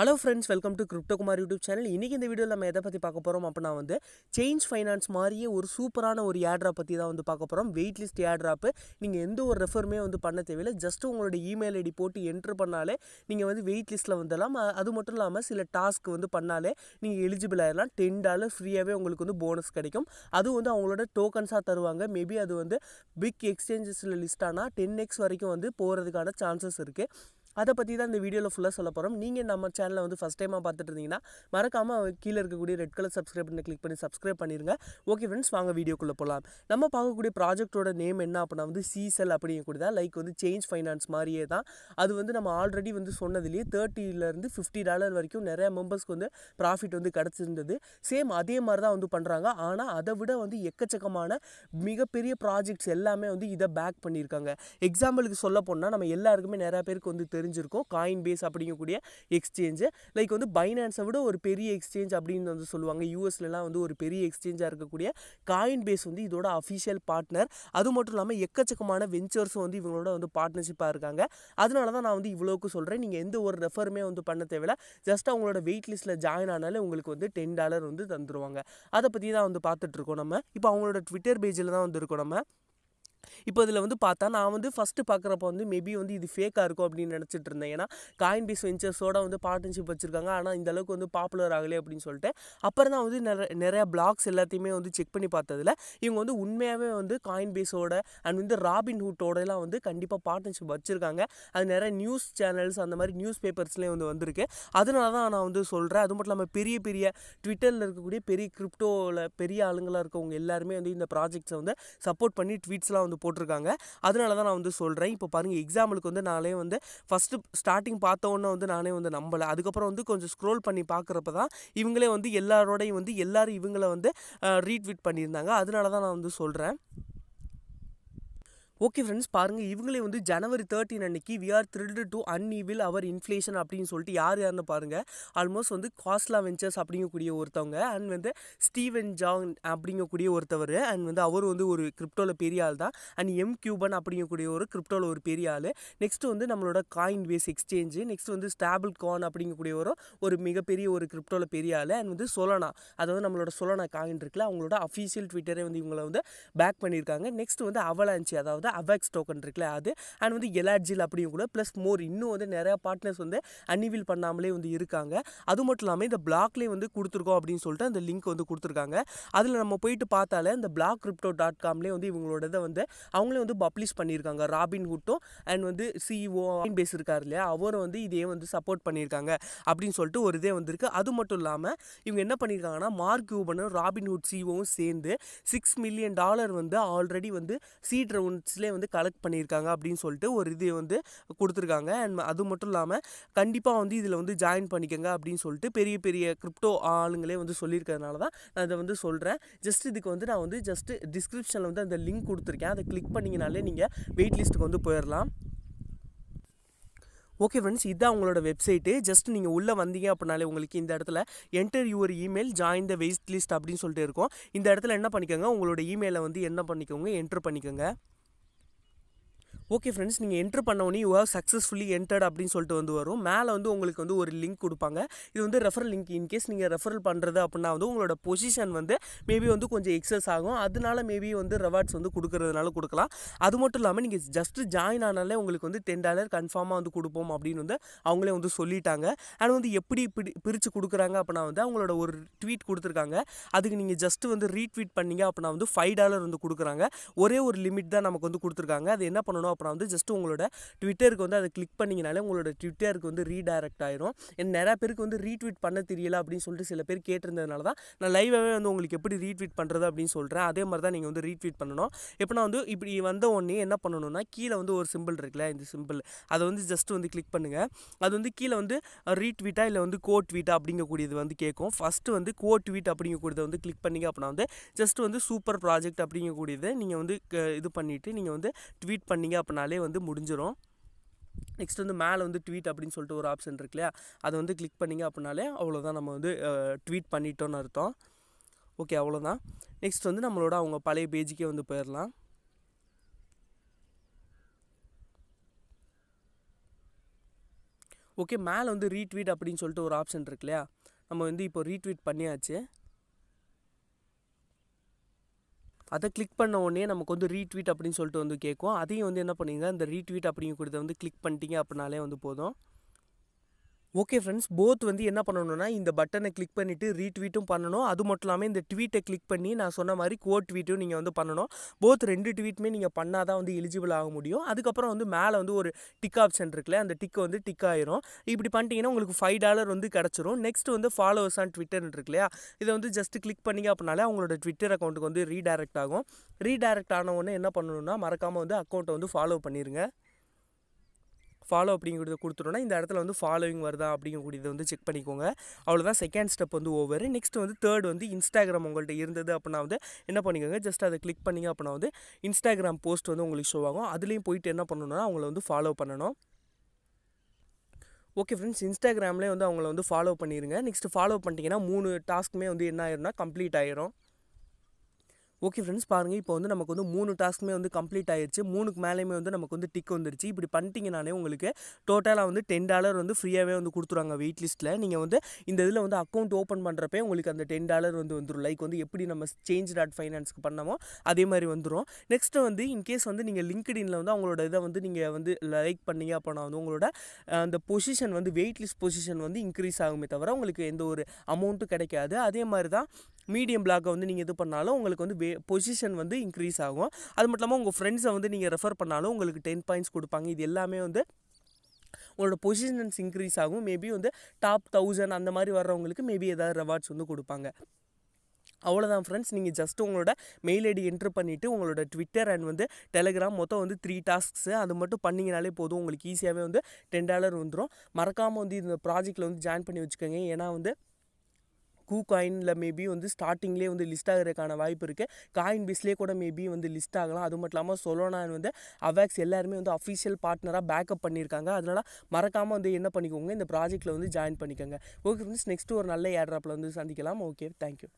hello friends welcome to கிரிப்டோகுமார் YouTube channel இன்றைக்கி இந்த வீடியோவில் நம்ம எதை பற்றி பார்க்க போகிறோம் அப்படின்னா வந்து சேஞ்ச் ஃபைனான்ஸ் மாதிரியே ஒரு சூப்பரான ஒரு ஏட்ராப் பற்றி தான் வந்து பார்க்க போகிறோம் வெயிட் லிஸ்ட் ஏட்ராப்பு நீங்கள் எந்த ஒரு ரெஃபருமே வந்து பண்ண தேவையில்லை ஜஸ்ட் உங்களோட இமெயில் ஐடி போட்டு என்ட்ரு பண்ணாலே நீங்கள் வந்து வெயிட் லிஸ்ட்டில் வந்துடலாம் அது மட்டும் இல்லாமல் சில டாஸ்க் வந்து பண்ணாலே நீங்கள் எலிஜிபிள் ஆகிடலாம் டென் டாலர் ஃப்ரீயாகவே உங்களுக்கு வந்து போனஸ் கிடைக்கும் அதுவும் வந்து அவங்களோட டோக்கன்ஸாக தருவாங்க மேபி அது வந்து பிக் எக்ஸ்சேஞ்சஸில் லிஸ்ட் ஆனால் டென் எக்ஸ் வரைக்கும் வந்து போகிறதுக்கான சான்சஸ் இருக்குது அதை பற்றி தான் இந்த வீடியோவில் ஃபுல்லாக சொல்ல போகிறோம் நீங்கள் நம்ம சேனலில் வந்து ஃபஸ்ட் டைமாக பார்த்துட்டு இருந்தீங்கன்னா மறக்காமல் கீழே இருக்கக்கூடிய ரெட் கலர் சப்ஸ்கிரைப் பண்ணி கிளிக் பண்ணி சப்ஸ்கிரைப் பண்ணிடுங்க ஓகே ஃப்ரெண்ட்ஸ் வாங்க வீடியோக்குள்ளே போகலாம் நம்ம பார்க்கக்கூடிய ப்ராஜெக்ட்டோட நேம் என்ன அப்படின்னா வந்து சிசெல் அப்படிங்கக்கூடிய தான் லைக் வந்து சேஞ்ச் ஃபைனான்ஸ் மாதிரியே தான் அது வந்து நம்ம ஆல்ரெடி வந்து சொன்னதுலேயே தேர்ட்டிலேருந்து ஃபிஃப்டி டாலர் வரைக்கும் நிறைய மெம்பர்ஸ்க்கு வந்து ப்ராஃபிட் வந்து கிடச்சிருந்தது சேம் அதே மாதிரி தான் வந்து பண்ணுறாங்க ஆனால் அதை விட வந்து எக்கச்சக்கமான மிகப்பெரிய ப்ராஜெக்ட்ஸ் எல்லாமே வந்து இதை பேக் பண்ணியிருக்காங்க எக்ஸாம்பிளுக்கு சொல்ல போனால் நம்ம எல்லாருக்குமே நிறையா பேருக்கு வந்து தெரிஞ்சிருக்கும் காயின் பேஸ் அப்படிங்கக்கூடிய எக்ஸ்சேஞ்சு லைக் வந்து பைனான்ஸை விட ஒரு பெரிய எக்ஸ்சேஞ்ச் அப்படின்னு வந்து சொல்லுவாங்க யூஎஸ்லலாம் வந்து ஒரு பெரிய எக்ஸ்சேஞ்சாக இருக்கக்கூடிய காயின் பேஸ் வந்து இதோட அஃபிஷியல் பார்ட்னர் அது மட்டும் இல்லாமல் எக்கச்சக்கமான வெஞ்சர்ஸும் வந்து இவங்களோட வந்து பார்ட்னர்ஷிப்பாக இருக்காங்க அதனால தான் நான் வந்து இவ்வளோக்கு சொல்கிறேன் நீங்கள் எந்த ஒரு ரெஃபருமே வந்து பண்ண தேவையில்ல ஜஸ்ட் அவங்களோட வெயிட் லிஸ்ட்டில் ஜாயின் ஆனாலே உங்களுக்கு வந்து டென் டாலர் வந்து தந்துடுவாங்க அதை பற்றி தான் வந்து பார்த்துட்ருக்கோம் நம்ம இப்போ அவங்களோட ட்விட்டர் பேஜில் தான் வந்து இருக்கோம் நம்ம இப்போ இதில் வந்து பார்த்தா நான் வந்து ஃபஸ்ட்டு பார்க்குறப்ப வந்து மேபி வந்து இது ஃபேக்காக இருக்கும் அப்படின்னு நினச்சிட்டு இருந்தேன் ஏன்னா காயின் பேஸ் வெஞ்சர்ஸோட வந்து பார்ட்னர்ஷிப் வச்சுருக்காங்க ஆனால் இந்த அளவுக்கு வந்து பாப்புலர் ஆகலை அப்படின்னு சொல்லிட்டு அப்புறம் தான் வந்து நிறைய நிறையா பிளாக்ஸ் எல்லாத்தையுமே வந்து செக் பண்ணி பார்த்ததில் இவங்க வந்து உண்மையாகவே வந்து காயின் பேஸோட அண்ட் வந்து ராபின் ஹூட்டோடலாம் வந்து கண்டிப்பாக பார்ட்னர்ஷிப் வச்சுருக்காங்க அது நிறைய நியூஸ் சேனல்ஸ் அந்த மாதிரி நியூஸ் பேப்பர்ஸ்லேயும் வந்து வந்திருக்கு அதனால தான் நான் வந்து சொல்கிறேன் அது மட்டும் இல்லாமல் பெரிய பெரிய ட்விட்டரில் இருக்கக்கூடிய பெரிய கிரிப்டோவில் பெரிய ஆளுங்களாக இருக்கவங்க எல்லாருமே வந்து இந்த ப்ராஜெக்ட்ஸை வந்து சப்போர்ட் பண்ணி ட்வீட்ஸ்லாம் வந்து போட்டிருக்காங்க அதனால தான் நான் வந்து சொல்கிறேன் இப்போ பாருங்கள் எக்ஸாம்பிளுக்கு வந்து நானே வந்து ஃபஸ்ட்டு ஸ்டார்டிங் பார்த்தோன்னே வந்து நானே வந்து நம்பலை அதுக்கப்புறம் வந்து கொஞ்சம் ஸ்க்ரோல் பண்ணி பார்க்குறப்ப தான் இவங்களே வந்து எல்லாரோடையும் வந்து எல்லோரும் இவங்கள வந்து ரீட்வீட் பண்ணியிருந்தாங்க அதனால தான் நான் வந்து சொல்கிறேன் ஓகே ஃப்ரெண்ட்ஸ் பாருங்கள் இவங்களே வந்து ஜனவரி தேர்ட்டின் அன்னைக்கு we are thrilled to unveil our inflation அப்படின்னு சொல்லிட்டு யார் யாருன்னு பாருங்கள் ஆல்மோஸ்ட் வந்து காஸ்ட்லா வெஞ்சர்ஸ் அப்படிங்கக்கூடிய ஒருத்தவங்க அண்ட் வந்து ஸ்டீவன் ஜாங் அப்படிங்கக்கூடிய ஒருத்தவர் அண்ட் வந்து அவர் வந்து ஒரு கிரிப்டோவில் பெரிய ஆள் தான் அண்ட் எம் கியூபன் அப்படிங்கக்கூடிய ஒரு கிரிப்டோவில் ஒரு பெரிய ஆள் நெக்ஸ்ட் வந்து நம்மளோட காயின் வேஸ் எக்ஸ்சேஞ்சு நெக்ஸ்ட் வந்து ஸ்டாபிள் கான் அப்படிங்கக்கூடிய ஒரு ஒரு மிகப்பெரிய ஒரு கிரிப்டோவில் பெரிய ஆள் அண்ட் வந்து சொலனா அதாவது நம்மளோட சொலனா காயின் இருக்குல்ல அவங்களோட அஃபீஷியல் ட்விட்டரே வந்து இவங்களை வந்து பேக் பண்ணியிருக்காங்க நெக்ஸ்ட் வந்து அவலாஞ்சி அதாவது அவேக்ஸ் டோக்கன் இருக்குல்ல அது அண்ட் வந்து எலாட்ஜில் அப்படியும் கூட ப்ளஸ் மோர் இன்னும் வந்து நிறையா பார்ட்னர்ஸ் வந்து அன்னிவில் பண்ணாமலே வந்து இருக்காங்க அது மட்டும் இல்லாமல் இந்த பிளாக்லேயே வந்து கொடுத்துருக்கோம் அப்படின்னு சொல்லிட்டு அந்த லிங்க் வந்து கொடுத்துருக்காங்க அதில் நம்ம போயிட்டு பார்த்தாலே இந்த பிளாக் கிரிப்டோ டாட் காம்லேயே வந்து இவங்களோட வந்து அவங்களே வந்து பப்ளிஷ் பண்ணியிருக்காங்க ராபின் ஹுட்டும் அண்ட் வந்து சிஇஓ பேஸ் e இருக்கார் இல்லையா அவரும் வந்து இதே வந்து சப்போர்ட் பண்ணியிருக்காங்க அப்படின்னு சொல்லிட்டு ஒரு இதே வந்திருக்கு அது மட்டும் இல்லாமல் இவங்க என்ன பண்ணியிருக்காங்கன்னா மார்க் யூபனும் ராபின் ஹுட் சிஓவும் சேர்ந்து சிக்ஸ் மில்லியன் டாலர் வந்து ஆல்ரெடி வந்து சீட் ரவுண்ட்ஸ் ஃபண்ட்ஸ்லேயே வந்து கலெக்ட் பண்ணியிருக்காங்க அப்படின்னு சொல்லிட்டு ஒரு இதை வந்து கொடுத்துருக்காங்க அண்ட் அது மட்டும் இல்லாமல் கண்டிப்பாக வந்து இதில் வந்து ஜாயின் பண்ணிக்கோங்க அப்படின்னு சொல்லிட்டு பெரிய பெரிய கிரிப்டோ ஆளுங்களே வந்து சொல்லியிருக்கிறதுனால தான் நான் இதை வந்து சொல்கிறேன் ஜஸ்ட் இதுக்கு வந்து நான் வந்து ஜஸ்ட்டு டிஸ்கிரிப்ஷனில் வந்து அந்த லிங்க் கொடுத்துருக்கேன் அதை கிளிக் பண்ணிங்கனாலே நீங்கள் வெயிட் லிஸ்ட்டுக்கு வந்து போயிடலாம் ஓகே ஃப்ரெண்ட்ஸ் இதுதான் உங்களோட வெப்சைட்டு ஜஸ்ட் நீங்கள் உள்ளே வந்தீங்க அப்படின்னாலே உங்களுக்கு இந்த இடத்துல enter your email join the wait list அப்படின்னு சொல்லிட்டு இருக்கும் இந்த இடத்துல என்ன பண்ணிக்கோங்க உங்களோட இமெயிலை வந்து என்ன பண்ணிக்கோங்க என்ட்ரு பண்ணிக்கோங்க ஓகே ஃப்ரெண்ட்ஸ் நீங்கள் என்ட்ரு பண்ணவொடனே யூ ஹவ் சக்ஸஸ்ஃபுல்லி என்டர்ட் அப்படின்னு சொல்லிட்டு வந்து வரும் மேலே வந்து உங்களுக்கு வந்து ஒரு லிங்க் கொடுப்பாங்க இது வந்து ரெஃபரல் லிங்க் இன்கேஸ் நீங்கள் ரெஃபரல் பண்ணுறது அப்படின்னா வந்து உங்களோட பொசிஷன் வந்து மேபி வந்து கொஞ்சம் எக்ஸஸ் ஆகும் அதனால மேபி வந்து ரெவார்ட்ஸ் வந்து கொடுக்குறதுனால கொடுக்கலாம் அது மட்டும் இல்லாமல் நீங்கள் ஜஸ்ட்டு ஜாயின் ஆனாலே உங்களுக்கு வந்து டென் டாலர் கன்ஃபார்மாக வந்து கொடுப்போம் அப்படின்னு வந்து அவங்களே வந்து சொல்லிட்டாங்க அண்ட் வந்து எப்படி பிடி பிரித்து கொடுக்குறாங்க அப்படின்னா வந்து அவங்களோட ஒரு ட்வீட் கொடுத்துருக்காங்க அதுக்கு நீங்கள் ஜஸ்ட்டு வந்து ரீட்வீட் பண்ணிங்க அப்படின்னா வந்து ஃபைவ் டாலர் வந்து கொடுக்குறாங்க ஒரே ஒரு லிமிட் தான் நமக்கு வந்து கொடுத்துருக்காங்க அது என்ன பண்ணணும் அப்புறம் வந்து ஜஸ்ட் உங்களோட ட்விட்டருக்கு வந்து அதை கிளிக் பண்ணிங்கனாலே உங்களோட ட்விட்டருக்கு வந்து ரீடைரக்ட் ஆயிரும் என் நிறையா பேருக்கு வந்து ரீட்வீட் பண்ண தெரியல அப்படின்னு சொல்லிட்டு சில பேர் கேட்டிருந்ததுனால தான் நான் லைவாகவே வந்து உங்களுக்கு எப்படி ரீட்வீட் பண்ணுறது அப்படின்னு சொல்கிறேன் அதே மாதிரி தான் நீங்கள் வந்து ரீட்வீட் பண்ணணும் இப்போ நான் வந்து இப்படி வந்த உடனே என்ன பண்ணணும்னா கீழே வந்து ஒரு சிம்பிள் இருக்குல்ல இந்த சிம்பிள் அதை வந்து ஜஸ்ட் வந்து கிளிக் பண்ணுங்கள் அது வந்து கீழே வந்து ரீட்வீட்டாக இல்லை வந்து கோ ட்வீட்டா அப்படிங்கக்கூடியது வந்து கேட்கும் ஃபஸ்ட்டு வந்து கோ ட்வீட் அப்படிங்கக்கூடியதை வந்து கிளிக் பண்ணிங்க அப்படின்னா வந்து ஜஸ்ட் வந்து சூப்பர் ப்ராஜெக்ட் அப்படிங்கக்கூடியது நீங்கள் வந்து இது பண்ணிவிட்டு நீங்கள் வந்து ட்வீட் பண்ணிங்க அனுப்பினாலே வந்து முடிஞ்சிடும் நெக்ஸ்ட் வந்து மேலே வந்து ட்வீட் அப்படின்னு சொல்லிட்டு ஒரு ஆப்ஷன் இருக்கு இல்லையா அதை வந்து கிளிக் பண்ணிங்க அப்படின்னாலே அவ்வளோதான் நம்ம வந்து ட்வீட் பண்ணிட்டோன்னு அர்த்தம் ஓகே அவ்வளோதான் நெக்ஸ்ட் வந்து நம்மளோட அவங்க பழைய பேஜுக்கே வந்து போயிடலாம் ஓகே மேலே வந்து ரீட்வீட் அப்படின்னு சொல்லிட்டு ஒரு ஆப்ஷன் இருக்கு இல்லையா நம்ம வந்து இப்போ ரீட்வீட் பண்ணியாச்சு அதை கிளிக் பண்ண உடனே நமக்கு வந்து ரீட்வீட் அப்படின்னு சொல்லிட்டு வந்து கேட்கும் அதையும் வந்து என்ன பண்ணுவீங்க இந்த ரீட்வீட் அப்படிங்கிறத வந்து கிளிக் பண்ணிட்டீங்க அப்படின்னாலே வந்து போதும் ஓகே ஃப்ரெண்ட்ஸ் போத் வந்து என்ன பண்ணணும்னா இந்த பட்டனை கிளிக் பண்ணிவிட்டு ரீட்வீட்டும் பண்ணணும் அது மட்டும் இல்லாமல் இந்த ட்வீட்டை கிளிக் பண்ணி நான் சொன்ன மாதிரி கோட் ட்வீட்டும் நீங்கள் வந்து பண்ணணும் போத் ரெண்டு ட்வீட்டுமே நீங்கள் பண்ணால் தான் வந்து எலிஜிபிள் ஆக முடியும் அதுக்கப்புறம் வந்து மேலே வந்து ஒரு டிக் ஆப்ஷன் இருக்குல்ல அந்த டிக்கை வந்து டிக் ஆயிரும் இப்படி பண்ணிட்டீங்கன்னா உங்களுக்கு ஃபைவ் டாலர் வந்து கிடச்சிரும் நெக்ஸ்ட் வந்து ஃபாலோவர்ஸ் ஆன் ட்விட்டர்னு இருக்கு இல்லையா இதை வந்து ஜஸ்ட் கிளிக் பண்ணிங்க அப்படின்னாலே அவங்களோட ட்விட்டர் அக்கௌண்ட்டுக்கு வந்து ரீடைரக்ட் ஆகும் ரீடைரக்ட் ஆனவுடனே என்ன பண்ணணும்னா மறக்காமல் வந்து அக்கௌண்ட்டை வந்து ஃபாலோ பண்ணிடுங்க ஃபாலோ அப்படிங்கிறத கொடுத்துட்டோன்னா இந்த இடத்துல வந்து ஃபாலோவிங் வருதா அப்படிங்கக்கூடியதை வந்து செக் பண்ணிக்கோங்க அவ்வளோதான் செகண்ட் ஸ்டெப் வந்து ஓவர் நெக்ஸ்ட் வந்து தேர்ட் வந்து இன்ஸ்டாகிராம் உங்கள்கிட்ட இருந்தது அப்படின்னா வந்து என்ன பண்ணிக்கோங்க ஜஸ்ட் அதை கிளிக் பண்ணிங்க அப்படின்னா வந்து இன்ஸ்டாகிராம் போஸ்ட் வந்து உங்களுக்கு ஷோ ஆகும் அதுலேயும் போயிட்டு என்ன பண்ணணும்னா அவங்கள வந்து ஃபாலோ பண்ணணும் ஓகே ஃப்ரெண்ட்ஸ் இன்ஸ்டாகிராம்லேயே வந்து அவங்கள வந்து ஃபாலோ பண்ணிடுங்க நெக்ஸ்ட் ஃபாலோ பண்ணிட்டீங்கன்னா மூணு டாஸ்க்குமே வந்து என்ன ஆயிரும்னா கம்ப்ளீட் ஆயிரும் ஓகே ஃப்ரெண்ட்ஸ் பாருங்கள் இப்போ வந்து நமக்கு வந்து மூணு டாஸ்க்குமே வந்து கம்ப்ளீட் ஆயிடுச்சு மூணுக்கு மேலேயுமே வந்து நமக்கு வந்து டிக் வந்துருச்சு இப்படி பண்ணிட்டீங்கனாலே உங்களுக்கு டோட்டலாக வந்து டென் டாலர் வந்து ஃப்ரீயாகவே வந்து கொடுத்துருவாங்க வெயிட் லிஸ்ட்டில் நீங்கள் வந்து இந்த இதில் வந்து அக்கௌண்ட் ஓப்பன் பண்ணுறப்பே உங்களுக்கு அந்த டென் டாலர் வந்து வந்துடும் லைக் வந்து எப்படி நம்ம சேஞ்ச் டாட் ஃபைனான்ஸ்க்கு பண்ணமோ அதே மாதிரி வந்துடும் நெக்ஸ்ட்டு வந்து இன்கேஸ் வந்து நீங்கள் லிங்க்டின்ல வந்து அவங்களோட இதை வந்து நீங்கள் வந்து லைக் பண்ணீங்க அப்படின்னா வந்து உங்களோட அந்த பொசிஷன் வந்து வெயிட் லிஸ்ட் பொசிஷன் வந்து இன்க்ரீஸ் ஆகுமே தவிர உங்களுக்கு எந்த ஒரு அமௌண்ட்டும் கிடைக்காது அதே மாதிரி தான் மீடியம் பிளாக்கை வந்து நீங்கள் இது பண்ணாலும் உங்களுக்கு வந்து வே பொசிஷன் வந்து இன்க்ரீஸ் ஆகும் அது மட்டும் இல்லாமல் உங்கள் ஃப்ரெண்ட்ஸை வந்து நீங்கள் ரெஃபர் பண்ணாலும் உங்களுக்கு டென் பாயிண்ட்ஸ் கொடுப்பாங்க இது எல்லாமே வந்து உங்களோட பொசிஷன்ஸ் இன்க்ரீஸ் ஆகும் மேபி வந்து டாப் தௌசண்ட் அந்த மாதிரி வர்றவங்களுக்கு மேபி ஏதாவது ரெவார்ட்ஸ் வந்து கொடுப்பாங்க அவ்வளோதான் ஃப்ரெண்ட்ஸ் நீங்கள் ஜஸ்ட்டு உங்களோட மெயில் ஐடி என்ட்ரு பண்ணிவிட்டு உங்களோட ட்விட்டர் அண்ட் வந்து டெலிகிராம் மொத்தம் வந்து த்ரீ டாஸ்க்ஸு அது மட்டும் பண்ணிங்கனாலே போதும் உங்களுக்கு ஈஸியாகவே வந்து டென் டாலர் வந்துடும் மறக்காமல் வந்து இந்த ப்ராஜெக்ட்டில் வந்து ஜாயின் பண்ணி வச்சுக்கோங்க ஏன்னா வந்து கூ காயினில் மேபி வந்து ஸ்டார்டிங்லேயே வந்து லிஸ்ட் ஆகிறதுக்கான வாய்ப்பு இருக்குது காயின் பிஸ்லேயே கூட மேபி வந்து லிஸ்ட் ஆகலாம் அது மட்டும் இல்லாமல் சொலோனான் வந்து அவேக்ஸ் எல்லாருமே வந்து அஃபிஷியல் பார்ட்னராக பேக்கப் பண்ணியிருக்காங்க அதனால் மறக்காமல் வந்து என்ன பண்ணிக்கோங்க இந்த ப்ராஜெக்ட்டில் வந்து ஜாயின் பண்ணிக்கோங்க ஓகே ஃப்ரெண்ட்ஸ் நெக்ஸ்ட்டு ஒரு நல்ல ஏர்ட்ராப்பில் வந்து சந்திக்கலாம் ஓகே தேங்க்யூ